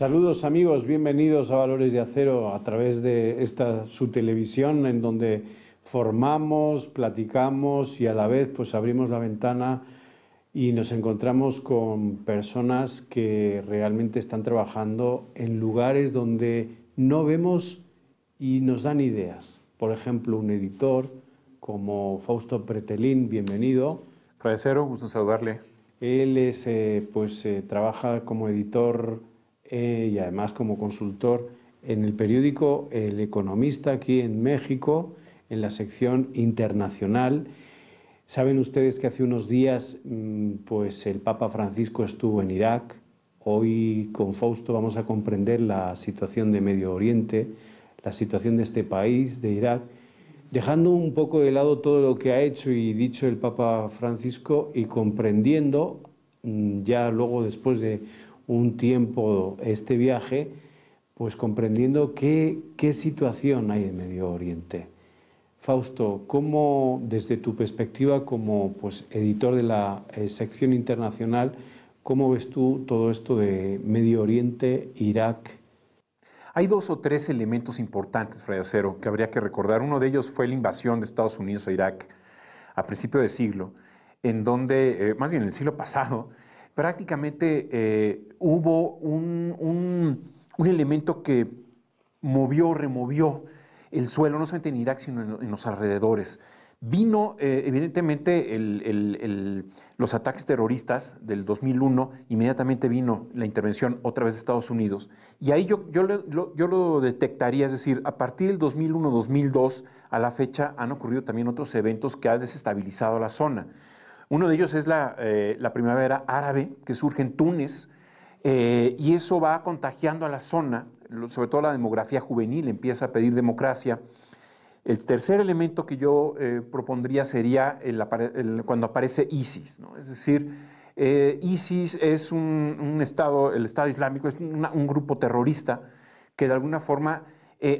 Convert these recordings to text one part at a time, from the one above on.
Saludos amigos, bienvenidos a Valores de Acero a través de esta su televisión en donde formamos, platicamos y a la vez pues abrimos la ventana y nos encontramos con personas que realmente están trabajando en lugares donde no vemos y nos dan ideas. Por ejemplo, un editor como Fausto Pretelín, bienvenido. Agradecero, gusto saludarle. Él eh, pues eh, trabaja como editor eh, y además como consultor en el periódico El Economista aquí en México, en la sección internacional. Saben ustedes que hace unos días mm, pues el Papa Francisco estuvo en Irak. Hoy con Fausto vamos a comprender la situación de Medio Oriente, la situación de este país, de Irak, dejando un poco de lado todo lo que ha hecho y dicho el Papa Francisco y comprendiendo mm, ya luego después de un tiempo este viaje, pues comprendiendo qué, situación hay en Medio Oriente. Fausto, ¿cómo desde tu perspectiva como pues, editor de la eh, sección internacional, cómo ves tú todo esto de Medio Oriente, Irak? Hay dos o tres elementos importantes, Fray Acero, que habría que recordar. Uno de ellos fue la invasión de Estados Unidos a Irak a principios de siglo, en donde, eh, más bien en el siglo pasado, prácticamente eh, hubo un, elemento que movió, removió el suelo, no solamente en Irak, sino en, los alrededores. Vino, eh, evidentemente, los ataques terroristas del 2001, inmediatamente vino la intervención otra vez de Estados Unidos. Y ahí yo, yo, lo, yo lo detectaría, es decir, a partir del 2001-2002 a la fecha han ocurrido también otros eventos que han desestabilizado la zona. Uno de ellos es eh, la, primavera árabe que surge en Túnez eh, y eso va contagiando a la zona, sobre todo la demografía juvenil empieza a pedir democracia. El tercer elemento que yo eh, propondría sería cuando aparece ISIS, es decir, ISIS es un, Estado, el Estado Islámico es un grupo terrorista que de alguna forma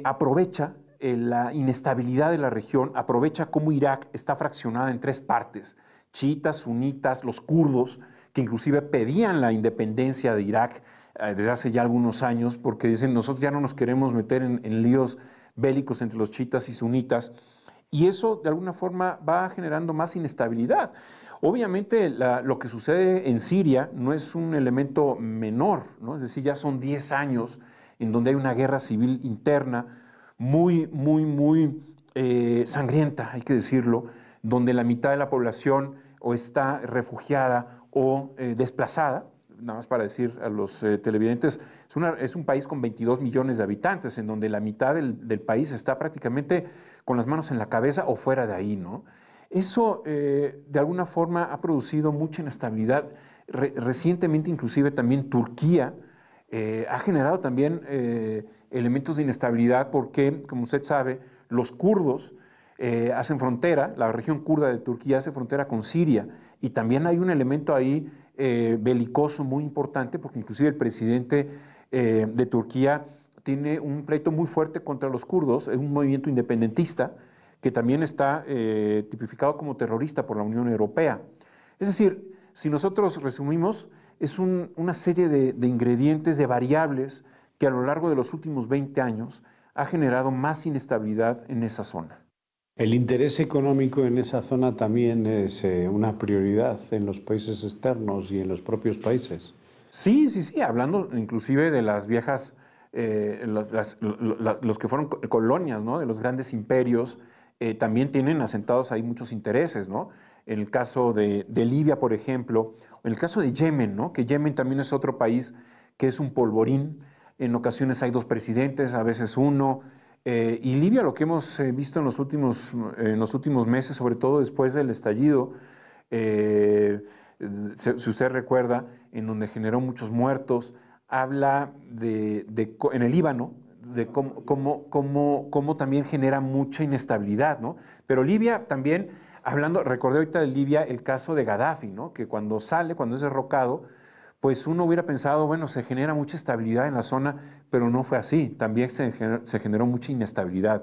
aprovecha la inestabilidad de la región, aprovecha cómo Irak está fraccionada en tres partes, chiitas, sunitas, los kurdos, que inclusive pedían la independencia de Irak eh, desde hace ya algunos años, porque dicen, nosotros ya no nos queremos meter en, líos bélicos entre los chiitas y sunitas. Y eso, de alguna forma, va generando más inestabilidad. Obviamente, lo que sucede en Siria no es un elemento menor, ¿no? es decir, ya son 10 años en donde hay una guerra civil interna muy, muy, muy eh, sangrienta, hay que decirlo, donde la mitad de la población o está refugiada o eh, desplazada, nada más para decir a los eh, televidentes, es, un país con 22 millones de habitantes, en donde la mitad del, país está prácticamente con las manos en la cabeza o fuera de ahí, ¿no? Eso, eh, de alguna forma, ha producido mucha inestabilidad. recientemente, inclusive, también Turquía ha generado también elementos de inestabilidad porque, como usted sabe, los kurdos eh, hacen frontera, la región kurda de Turquía hace frontera con Siria y también hay un elemento ahí eh, belicoso muy importante porque inclusive el presidente eh, de Turquía tiene un pleito muy fuerte contra los kurdos, es un movimiento independentista que también está tipificado como terrorista por la Unión Europea. Es decir, si nosotros resumimos, es una serie de, de ingredientes, de variables que a lo largo de los últimos 20 años ha generado más inestabilidad en esa zona. El interés económico en esa zona también es eh, una prioridad en los países externos y en los propios países. Sí, sí, sí, hablando inclusive de las viejas, eh, los, que fueron colonias, ¿no? de los grandes imperios, eh, también tienen asentados ahí muchos intereses, En el caso de, Libia, por ejemplo, o en el caso de Yemen, ¿no? Que Yemen también es otro país que es un polvorín. En ocasiones hay dos presidentes, a veces uno, eh, y Libia, lo que hemos eh, visto en los, últimos, meses, sobre todo después del estallido, eh, si usted recuerda, en donde generó muchos muertos, habla de, en el Líbano, de cómo, cómo, también genera mucha inestabilidad, ¿no? Pero Libia también, hablando, recordé ahorita de Libia el caso de Gaddafi, ¿no? Que cuando sale, cuando es derrocado, pues uno hubiera pensado, bueno, se genera mucha estabilidad en la zona, pero no fue así. También se generó, mucha inestabilidad.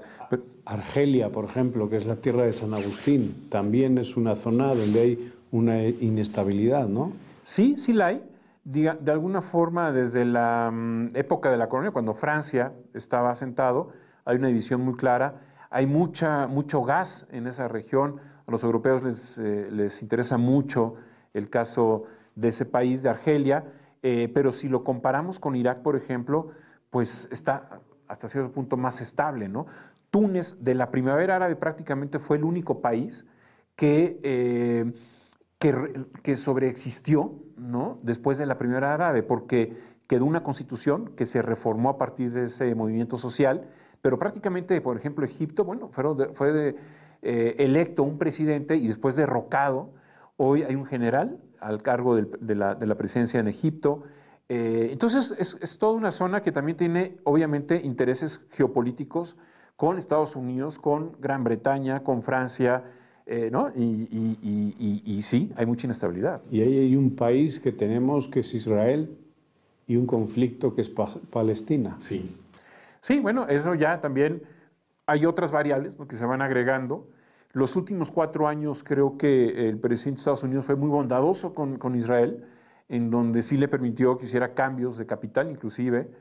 Argelia, por ejemplo, que es la tierra de San Agustín, también es una zona donde hay una inestabilidad, ¿no? Sí, sí la hay. de alguna forma, desde la mm, época de la colonia, cuando Francia estaba asentado, hay una división muy clara. Hay mucha, mucho gas en esa región. A los europeos les, eh, les interesa mucho el caso de ese país, de Argelia, eh, pero si lo comparamos con Irak, por ejemplo, pues está hasta cierto punto más estable, ¿no? Túnez de la primavera árabe prácticamente fue el único país que, eh, que, sobreexistió ¿no? después de la primavera árabe, porque quedó una constitución que se reformó a partir de ese movimiento social, pero prácticamente, por ejemplo, Egipto, bueno, fue, eh, electo un presidente y después derrocado. Hoy hay un general al cargo de, la, de, presencia en Egipto. Eh, entonces, es, toda una zona que también tiene, obviamente, intereses geopolíticos con Estados Unidos, con Gran Bretaña, con Francia, eh, ¿no? Y, sí, hay mucha inestabilidad. Y ahí hay un país que tenemos que es Israel y un conflicto que es Palestina. Sí. Sí, bueno, eso ya también hay otras variables que se van agregando. Los últimos cuatro años creo que el presidente de Estados Unidos fue muy bondadoso con, Israel, en donde sí le permitió que hiciera cambios de capital inclusive.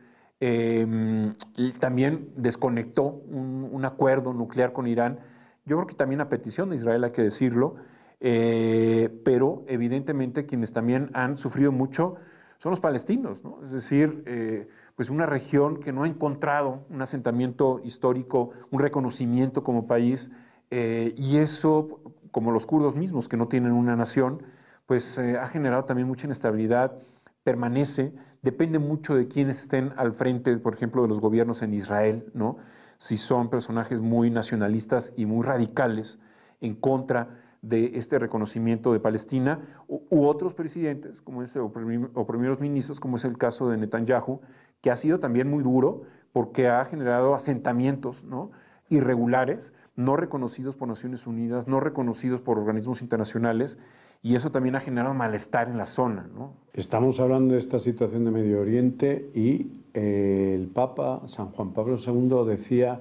Em, también desconectó un, acuerdo nuclear con Irán, yo creo que también a petición de Israel hay que decirlo, eh, pero evidentemente quienes también han sufrido mucho son los palestinos, es decir, eh, pues una región que no ha encontrado un asentamiento histórico, un reconocimiento como país eh, y eso, como los kurdos mismos, que no tienen una nación, pues eh, ha generado también mucha inestabilidad, permanece, depende mucho de quienes estén al frente, por ejemplo, de los gobiernos en Israel, ¿no? Si son personajes muy nacionalistas y muy radicales en contra de este reconocimiento de Palestina, u, otros presidentes, como ese, o primeros ministros, como es el caso de Netanyahu, que ha sido también muy duro porque ha generado asentamientos, ¿no? irregulares, no reconocidos por Naciones Unidas, no reconocidos por organismos internacionales, y eso también ha generado malestar en la zona. Estamos hablando de esta situación de Medio Oriente y eh, el Papa San Juan Pablo II decía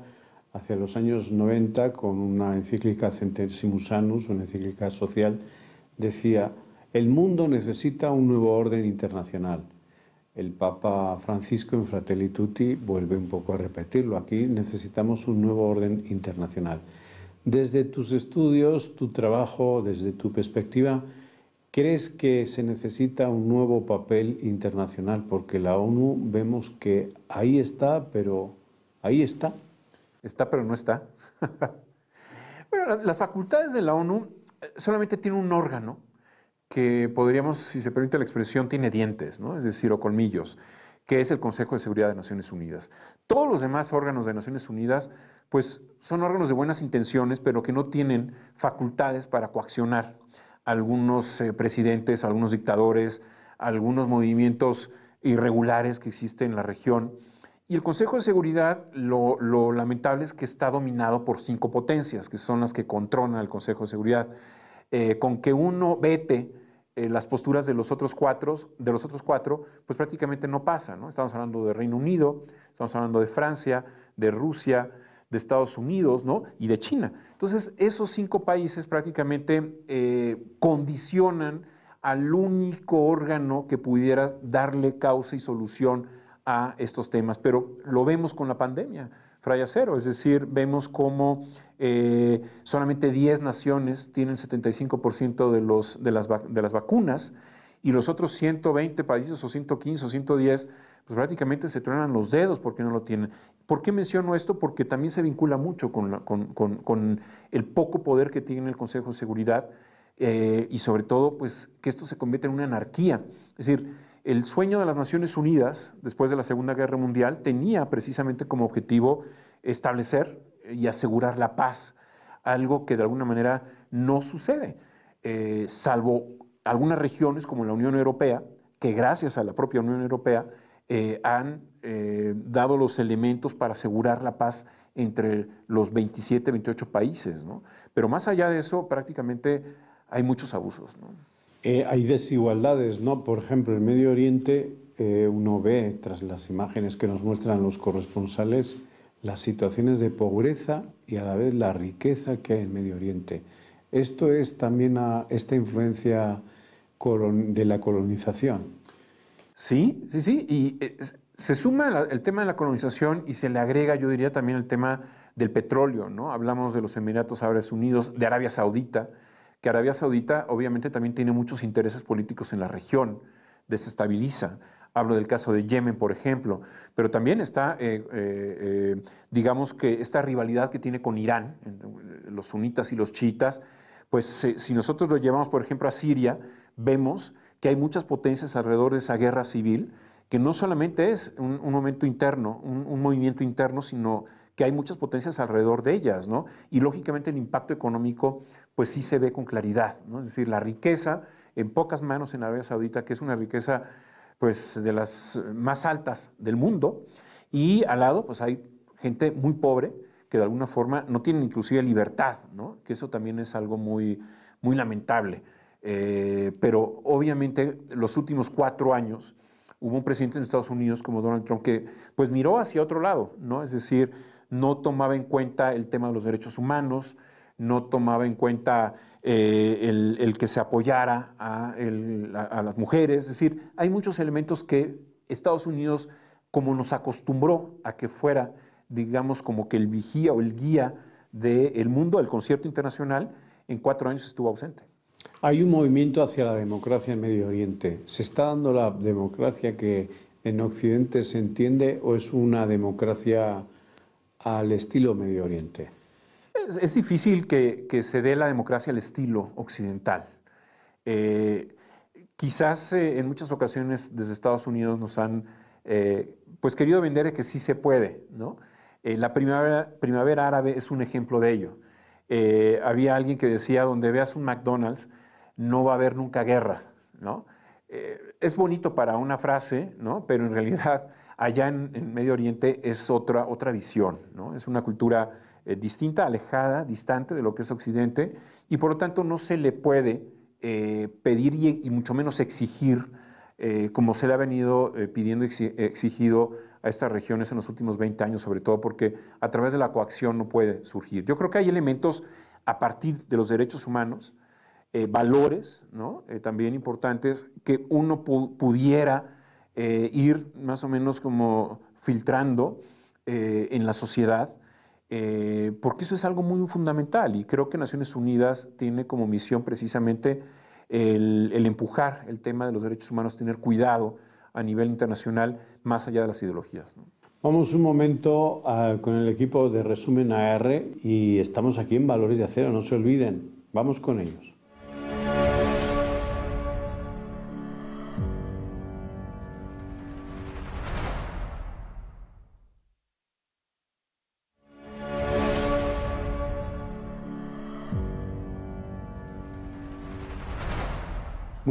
hacia los años 90 con una encíclica Centesimus Annus, una encíclica social, decía, el mundo necesita un nuevo orden internacional el Papa Francisco en Fratelli Tutti vuelve un poco a repetirlo. Aquí necesitamos un nuevo orden internacional. Desde tus estudios, tu trabajo, desde tu perspectiva, ¿crees que se necesita un nuevo papel internacional? Porque la ONU vemos que ahí está, pero ahí está. Está, pero no está. bueno, las facultades de la ONU eh, solamente tienen un órgano que podríamos, si se permite la expresión, tiene dientes, ¿no? es decir, o colmillos, que es el Consejo de Seguridad de Naciones Unidas. Todos los demás órganos de Naciones Unidas, pues son órganos de buenas intenciones, pero que no tienen facultades para coaccionar algunos eh, presidentes, algunos dictadores, algunos movimientos irregulares que existen en la región. Y el Consejo de Seguridad, lo, lo, lamentable es que está dominado por cinco potencias, que son las que controlan el Consejo de Seguridad. Eh, con que uno vete eh, las posturas de los otros cuatro, de los otros cuatro, pues prácticamente no pasa, ¿no? Estamos hablando de Reino Unido, estamos hablando de Francia, de Rusia, de Estados Unidos, ¿no? Y de China. Entonces, esos cinco países prácticamente eh, condicionan al único órgano que pudiera darle causa y solución a estos temas. Pero lo vemos con la pandemia, Fraya Cero, es decir, vemos cómo eh, solamente 10 naciones tienen 75% de, los, de, las, de las vacunas y los otros 120 países o 115 o 110 pues prácticamente se truenan los dedos porque no lo tienen. ¿Por qué menciono esto? Porque también se vincula mucho con, el poco poder que tiene el Consejo de Seguridad eh, y sobre todo pues que esto se convierte en una anarquía. Es decir, el sueño de las Naciones Unidas después de la Segunda Guerra Mundial tenía precisamente como objetivo establecer y asegurar la paz, algo que de alguna manera no sucede, eh, salvo algunas regiones como la Unión Europea, que gracias a la propia Unión Europea eh, han eh, dado los elementos para asegurar la paz entre los 27, 28 países. Pero más allá de eso, prácticamente hay muchos abusos. hay desigualdades, ¿no? Por ejemplo, en Medio Oriente uno ve, tras las imágenes que nos muestran los corresponsales, las situaciones de pobreza y a la vez la riqueza que hay en Medio Oriente. Esto es también esta influencia de la colonización. Sí, sí, sí. Y se suma el tema de la colonización y se le agrega, yo diría, también el tema del petróleo, ¿no? Hablamos de los Emiratos Árabes Unidos, de Arabia Saudita, que Arabia Saudita obviamente también tiene muchos intereses políticos en la región, desestabiliza. Hablo del caso de Yemen, por ejemplo, pero también está, eh, eh, eh, digamos que esta rivalidad que tiene con Irán, los sunitas y los chiitas, pues si nosotros lo llevamos, por ejemplo, a Siria, vemos que hay muchas potencias alrededor de esa guerra civil, que no solamente es un, momento interno, un, un movimiento interno, sino que hay muchas potencias alrededor de ellas, ¿no? Y lógicamente el impacto económico, pues sí se ve con claridad, ¿no? Es decir, la riqueza en pocas manos en Arabia Saudita, que es una riqueza pues, de las más altas del mundo, y al lado pues, hay gente muy pobre que de alguna forma no tienen inclusive libertad, ¿no? que eso también es algo muy, lamentable. Eh, pero obviamente los últimos cuatro años hubo un presidente en Estados Unidos como Donald Trump que pues miró hacia otro lado, ¿no? es decir, no tomaba en cuenta el tema de los derechos humanos, no tomaba en cuenta eh, el, que se apoyara a, las mujeres. Es decir, hay muchos elementos que Estados Unidos, como nos acostumbró a que fuera, digamos, como que el vigía o el guía del mundo del concierto internacional, en cuatro años estuvo ausente. Hay un movimiento hacia la democracia en Medio Oriente. ¿Se está dando la democracia que en Occidente se entiende o es una democracia al estilo Medio Oriente? es difícil que, se dé la democracia al estilo occidental. Eh, quizás eh, en muchas ocasiones desde Estados Unidos nos han eh, pues querido vender que sí se puede. la primavera, árabe es un ejemplo de ello. había alguien que decía, donde veas un McDonald's, no va a haber nunca guerra. es bonito para una frase, ¿no? pero en realidad allá en, Medio Oriente es otra, otra visión, ¿no? es una cultura eh, distinta, alejada, distante de lo que es Occidente, y por lo tanto no se le puede eh, pedir y, mucho menos exigir, eh, como se le ha venido pidiendo y exigido a estas regiones en los últimos 20 años, sobre todo porque a través de la coacción no puede surgir. Yo creo que hay elementos a partir de los derechos humanos, valores también importantes, que uno pudiera ir más o menos como filtrando en la sociedad eh, porque eso es algo muy fundamental y creo que Naciones Unidas tiene como misión precisamente el, empujar el tema de los derechos humanos, tener cuidado a nivel internacional más allá de las ideologías. Vamos un momento ah, con el equipo de Resumen AR y estamos aquí en Valores de Acero, no se olviden, vamos con ellos.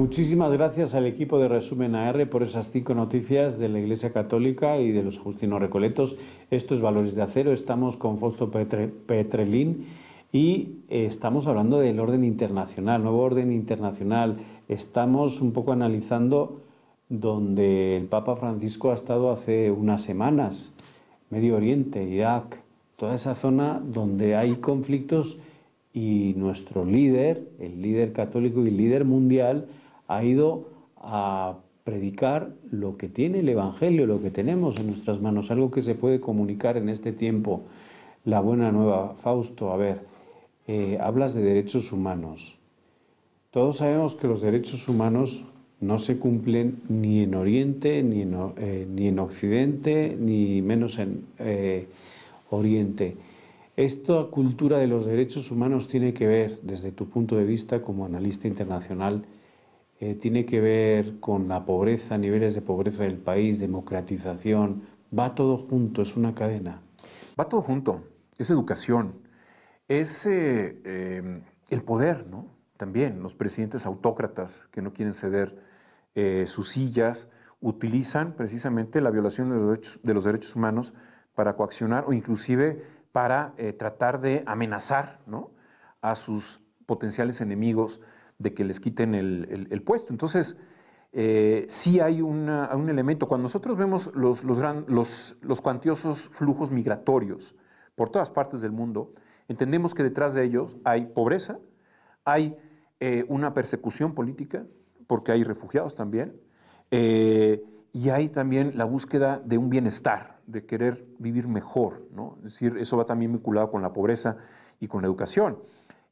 Muchísimas gracias al equipo de Resumen AR por esas cinco noticias de la Iglesia Católica y de los Justinos Recoletos. Esto es Valores de Acero. Estamos con Fausto Petrelín y eh, estamos hablando del orden internacional, nuevo orden internacional. Estamos un poco analizando donde el Papa Francisco ha estado hace unas semanas, Medio Oriente, Irak, toda esa zona donde hay conflictos y nuestro líder, el líder católico y líder mundial, ha ido a predicar lo que tiene el Evangelio, lo que tenemos en nuestras manos, algo que se puede comunicar en este tiempo. La buena nueva, Fausto, a ver, eh, hablas de derechos humanos. Todos sabemos que los derechos humanos no se cumplen ni en Oriente, ni en, eh, Occidente, ni menos en eh, Oriente. Esta cultura de los derechos humanos tiene que ver, desde tu punto de vista como analista internacional, eh, tiene que ver con la pobreza, niveles de pobreza del país, democratización, va todo junto, es una cadena. Va todo junto, es educación, es eh, em, el poder, ¿no? También los presidentes autócratas que no quieren ceder eh, sus sillas utilizan precisamente la violación de los derechos, humanos para coaccionar o inclusive para tratar de amenazar ¿no? a sus potenciales enemigos de que les quiten el, puesto. Entonces, eh, sí hay un elemento. Cuando nosotros vemos los, los, los, cuantiosos flujos migratorios por todas partes del mundo, entendemos que detrás de ellos hay pobreza, hay eh, una persecución política, porque hay refugiados también, eh, y hay también la búsqueda de un bienestar, de querer vivir mejor. ¿no? Es decir, eso va también vinculado con la pobreza y con la educación.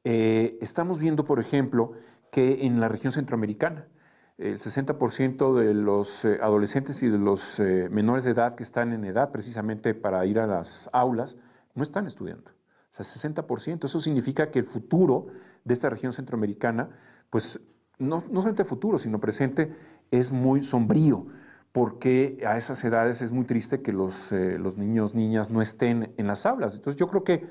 estamos viendo, por ejemplo, que en la región centroamericana. El 60% de los eh, adolescentes y de los eh, menores de edad que están en edad precisamente para ir a las aulas no están estudiando. O sea, 60%. Eso significa que el futuro de esta región centroamericana, pues no, no solamente futuro, sino presente, es muy sombrío porque a esas edades es muy triste que los, eh, los, niños, niñas no estén en las aulas. Entonces yo creo que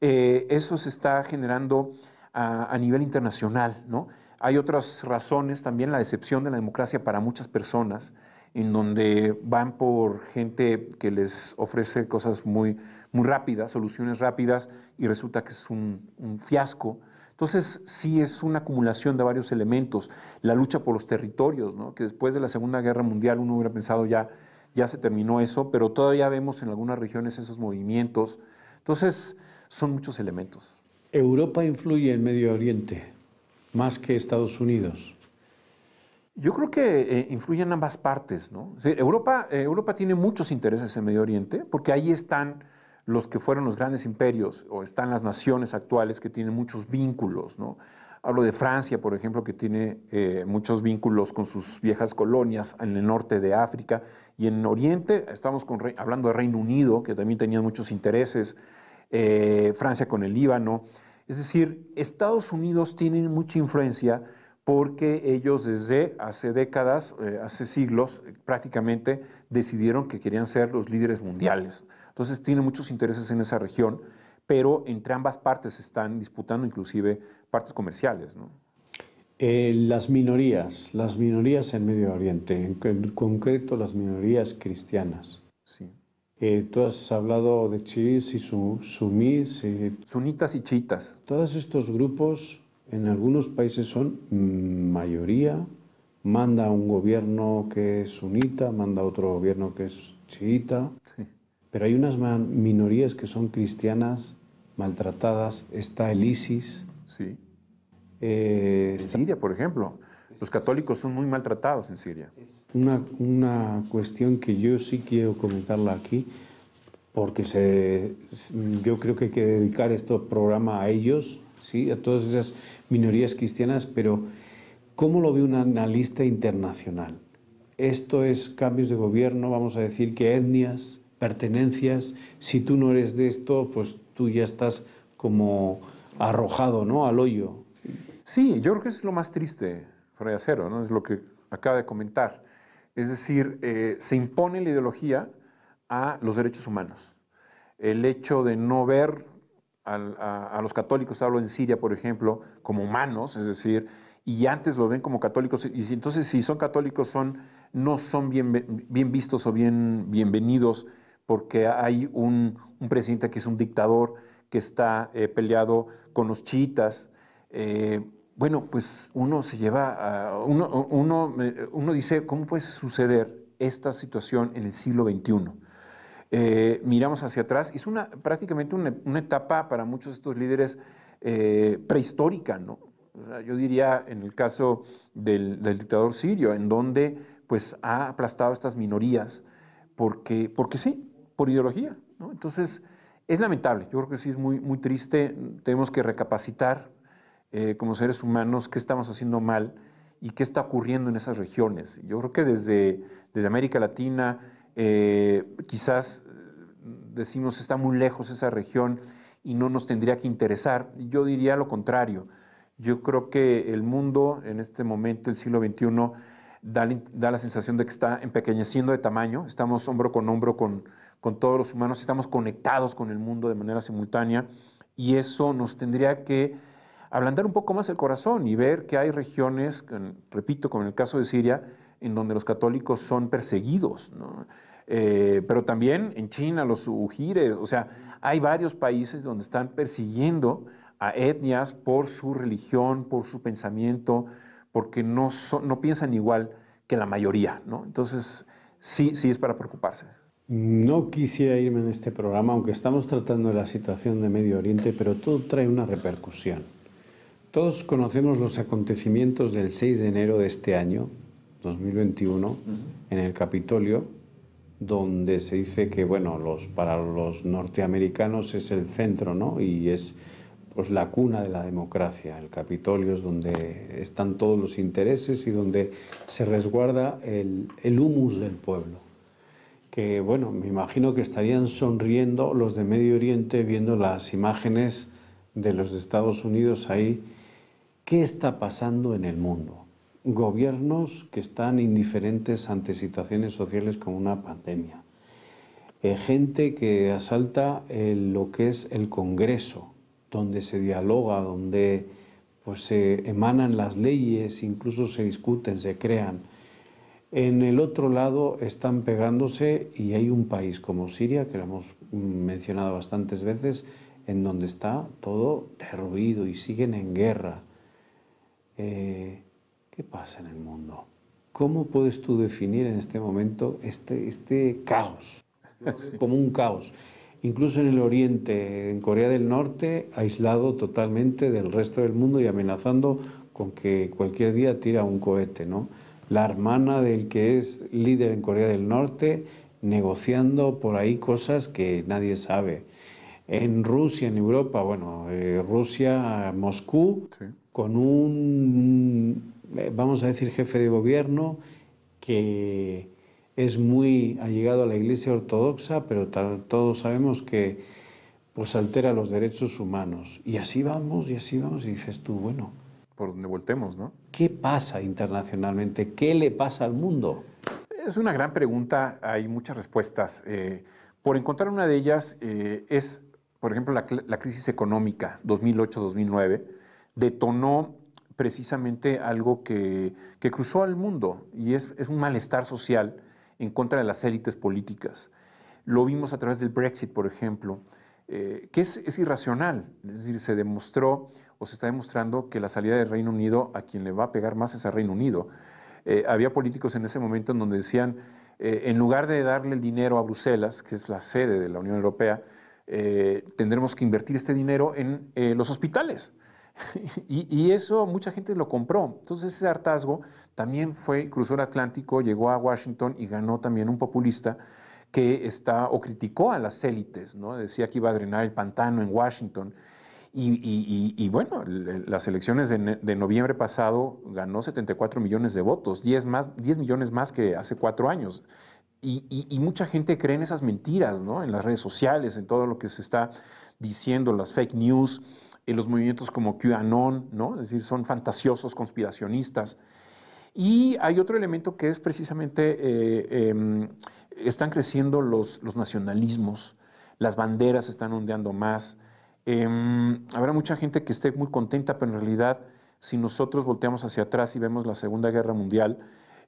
eso se está generando a, a nivel internacional, ¿no? Hay otras razones, también la decepción de la democracia para muchas personas, en donde van por gente que les ofrece cosas muy, muy rápidas, soluciones rápidas, y resulta que es un, fiasco. Entonces, sí es una acumulación de varios elementos. La lucha por los territorios, ¿no? que después de la Segunda Guerra Mundial uno hubiera pensado ya, ya se terminó eso, pero todavía vemos en algunas regiones esos movimientos. Entonces, son muchos elementos. Europa influye en Medio Oriente más que Estados Unidos? Yo creo que eh, influyen ambas partes. ¿no? Europa, eh, Europa tiene muchos intereses en Medio Oriente, porque ahí están los que fueron los grandes imperios, o están las naciones actuales que tienen muchos vínculos. ¿no? Hablo de Francia, por ejemplo, que tiene eh, muchos vínculos con sus viejas colonias en el norte de África y en Oriente. Estamos con, hablando de Reino Unido, que también tenía muchos intereses. Francia con el Líbano. Es decir, Estados Unidos tiene mucha influencia porque ellos desde hace décadas, eh, hace siglos eh, prácticamente, decidieron que querían ser los líderes mundiales. Entonces tienen muchos intereses en esa región, pero entre ambas partes están disputando inclusive partes comerciales. Eh, las minorías, las minorías en Medio Oriente, en, en concreto las minorías cristianas. Sí. Eh, tú has hablado de chiís y su, eh. Sunitas y chiítas. Todos estos grupos en algunos países son mayoría. Manda un gobierno que es sunita, manda otro gobierno que es chiita. Pero hay unas minorías que son cristianas, maltratadas. Está el ISIS. Sí. Eh, en Siria, por ejemplo. Los católicos son muy maltratados en Siria una, una cuestión que yo sí quiero comentarla aquí, porque se, yo creo que hay que dedicar este programa a ellos, ¿sí? a todas esas minorías cristianas, pero ¿cómo lo ve un analista internacional? Esto es cambios de gobierno, vamos a decir que etnias, pertenencias, si tú no eres de esto, pues tú ya estás como arrojado ¿no? al hoyo. Sí, yo creo que es lo más triste, Fray ¿no? es lo que acaba de comentar. Es decir, eh, se impone la ideología a los derechos humanos. El hecho de no ver a, los católicos, hablo en Siria, por ejemplo, como humanos, es decir, y antes lo ven como católicos, y si, entonces si son católicos son, no son bien, vistos o bien bienvenidos porque hay un, presidente que es un dictador, que está eh, peleado con los chiitas. Eh, bueno, pues uno se lleva, a, uno, uno, eh, uno, dice, ¿cómo puede suceder esta situación en el siglo XXI? Eh, miramos hacia atrás, es una, prácticamente una, etapa para muchos de estos líderes eh, prehistórica, ¿no? yo diría en el caso del, dictador sirio, en donde pues ha aplastado estas minorías, porque, porque sí, por ideología, ¿no? Entonces, es lamentable, yo creo que sí es muy, muy triste, tenemos que recapacitar eh, como seres humanos, qué estamos haciendo mal y qué está ocurriendo en esas regiones. Yo creo que desde, desde América Latina eh, quizás eh, decimos está muy lejos esa región y no nos tendría que interesar. Yo diría lo contrario. Yo creo que el mundo en este momento, el siglo XXI, da, la sensación de que está empequeñeciendo de tamaño. Estamos hombro con hombro con, con todos los humanos, estamos conectados con el mundo de manera simultánea y eso nos tendría que ablandar un poco más el corazón y ver que hay regiones, repito, como en el caso de Siria, en donde los católicos son perseguidos, eh, pero también en China, los ujires, o sea, hay varios países donde están persiguiendo a etnias por su religión, por su pensamiento, porque no, no piensan igual que la mayoría, ¿no? Entonces, sí, sí es para preocuparse. No quisiera irme en este programa, aunque estamos tratando de la situación de Medio Oriente, pero todo trae una repercusión. Todos conocemos los acontecimientos del 6 de enero de este año, 2021, en el Capitolio, donde se dice que, bueno, los, para los norteamericanos es el centro, ¿no? Y es pues, la cuna de la democracia. El Capitolio es donde están todos los intereses y donde se resguarda el, el humus del pueblo. Que, bueno, me imagino que estarían sonriendo los de Medio Oriente viendo las imágenes de los Estados Unidos ahí ¿Qué está pasando en el mundo? Gobiernos que están indiferentes ante situaciones sociales como una pandemia. Eh, gente que asalta eh, lo que es el Congreso, donde se dialoga, donde pues, se emanan las leyes, incluso se discuten, se crean. En el otro lado están pegándose y hay un país como Siria, que lo hemos mencionado bastantes veces, en donde está todo derruido y siguen en guerra. Eh, ¿qué pasa en el mundo? ¿Cómo puedes tú definir en este momento este, este caos? Como un caos. Incluso en el Oriente, en Corea del Norte, aislado totalmente del resto del mundo y amenazando con que cualquier día tira un cohete, ¿no? La hermana del que es líder en Corea del Norte negociando por ahí cosas que nadie sabe. En Rusia, en Europa, bueno, eh, Rusia, Moscú, con un, eh, vamos a decir, jefe de gobierno que es muy allegado a la Iglesia Ortodoxa, pero todos sabemos que pues altera los derechos humanos. Y así vamos, y así vamos, y dices tú, bueno. Por donde voltemos, ¿no? ¿Qué pasa internacionalmente? ¿Qué le pasa al mundo? Es una gran pregunta, hay muchas respuestas. Eh, por encontrar una de ellas eh, es, por ejemplo, la crisis económica 2008-2009 detonó precisamente algo que, cruzó al mundo y es, un malestar social en contra de las élites políticas. Lo vimos a través del Brexit, por ejemplo, eh, que es, irracional. Es decir, se demostró o se está demostrando que la salida del Reino Unido a quien le va a pegar más es al Reino Unido. Eh, había políticos en ese momento en donde decían, eh, en lugar de darle el dinero a Bruselas, que es la sede de la Unión Europea, tendremos que invertir este dinero en los hospitales. y, eso mucha gente lo compró. Entonces ese hartazgo también fue, cruzó el Atlántico, llegó a Washington y ganó también un populista que está o criticó a las élites, ¿no? Decía que iba a drenar el pantano en Washington. Y, bueno, las elecciones de, noviembre pasado ganó 74 millones de votos, 10, más, 10 millones más que hace cuatro años. Y, mucha gente cree en esas mentiras, En las redes sociales, en todo lo que se está diciendo, las fake news en los movimientos como QAnon, ¿no? es decir, son fantasiosos, conspiracionistas. Y hay otro elemento que es precisamente, eh, em, están creciendo los, los, nacionalismos, las banderas están ondeando más. Em, habrá mucha gente que esté muy contenta, pero en realidad, si nosotros volteamos hacia atrás y vemos la Segunda Guerra Mundial,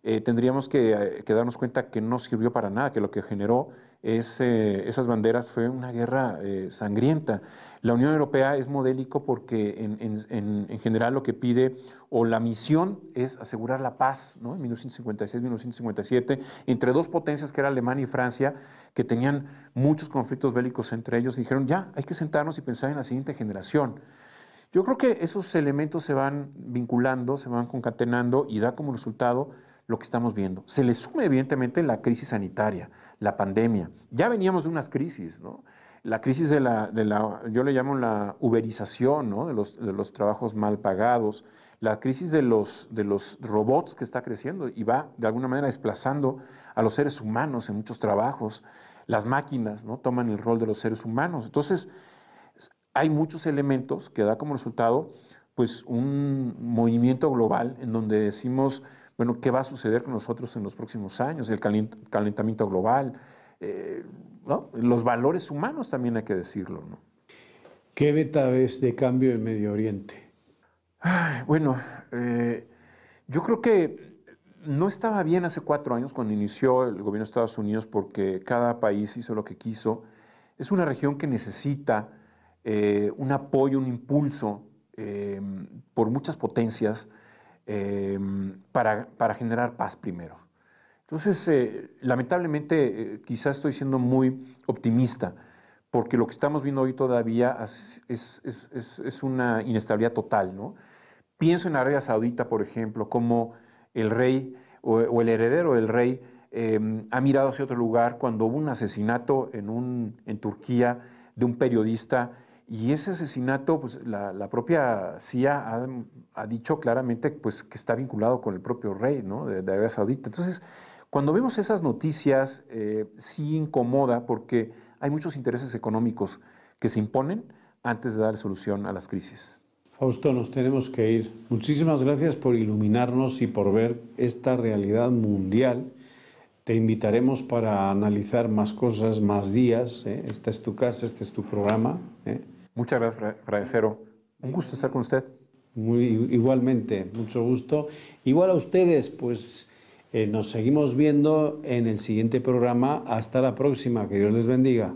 eh, tendríamos que, eh, que darnos cuenta que no sirvió para nada, que lo que generó esas banderas fue una guerra eh, sangrienta. La Unión Europea es modélico porque en, general lo que pide o la misión es asegurar la paz, ¿no? En 1956-1957, entre dos potencias que era Alemania y Francia, que tenían muchos conflictos bélicos entre ellos, dijeron, ya, hay que sentarnos y pensar en la siguiente generación. Yo creo que esos elementos se van vinculando, se van concatenando y da como resultado lo que estamos viendo. Se le suma evidentemente la crisis sanitaria, la pandemia. Ya veníamos de unas crisis, ¿no? La crisis de la, yo le llamo la uberización, ¿no? De los, trabajos mal pagados, la crisis de los, de los robots que está creciendo y va de alguna manera desplazando a los seres humanos en muchos trabajos. Las máquinas, ¿no? Toman el rol de los seres humanos. Entonces, hay muchos elementos que da como resultado pues un movimiento global en donde decimos bueno, ¿qué va a suceder con nosotros en los próximos años? El calentamiento global, eh, los valores humanos también hay que decirlo. ¿Qué beta ves de cambio en Medio Oriente? bueno, eh, yo creo que no estaba bien hace cuatro años cuando inició el gobierno de Estados Unidos porque cada país hizo lo que quiso. Es una región que necesita eh, un apoyo, un impulso por muchas potencias Em, para, para, generar paz primero. Entonces, eh, lamentablemente, eh, quizás estoy siendo muy optimista, porque lo que estamos viendo hoy todavía es, es, es, es una inestabilidad total. ¿no? Pienso en Arabia Saudita, por ejemplo, como el rey o, el heredero del rey em, ha mirado hacia otro lugar cuando hubo un asesinato en, un, en Turquía de un periodista y ese asesinato, pues la, propia CIA ha, ha, dicho claramente pues, que está vinculado con el propio rey ¿no? de, Arabia Saudita. Entonces, cuando vemos esas noticias, eh, sí incomoda porque hay muchos intereses económicos que se imponen antes de dar solución a las crisis. Fausto, nos tenemos que ir. Muchísimas gracias por iluminarnos y por ver esta realidad mundial. Te invitaremos para analizar más cosas, más días. ¿eh? Esta es tu casa, este es tu programa. ¿eh? Muchas gracias, Francero, Un gusto estar con usted. Muy, igualmente, mucho gusto. Igual a ustedes, pues eh, nos seguimos viendo en el siguiente programa. Hasta la próxima. Que Dios les bendiga.